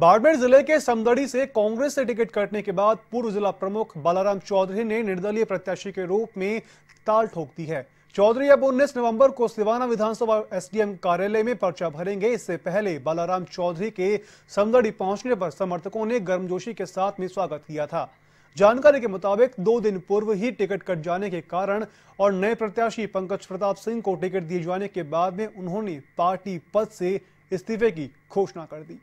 बाड़मेर जिले के समदड़ी से कांग्रेस से टिकट कटने के बाद पूर्व जिला प्रमुख बालाराम चौधरी ने निर्दलीय प्रत्याशी के रूप में ताल ठोक दी है चौधरी अब उन्नीस नवंबर को सिवाना विधानसभा एसडीएम कार्यालय में पर्चा भरेंगे इससे पहले बालाराम चौधरी के समदड़ी पहुंचने पर समर्थकों ने गर्मजोशी के साथ में स्वागत किया था जानकारी के मुताबिक दो दिन पूर्व ही टिकट कट जाने के कारण और नए प्रत्याशी पंकज प्रताप सिंह को टिकट दिए जाने के बाद में उन्होंने पार्टी पद से इस्तीफे की घोषणा कर दी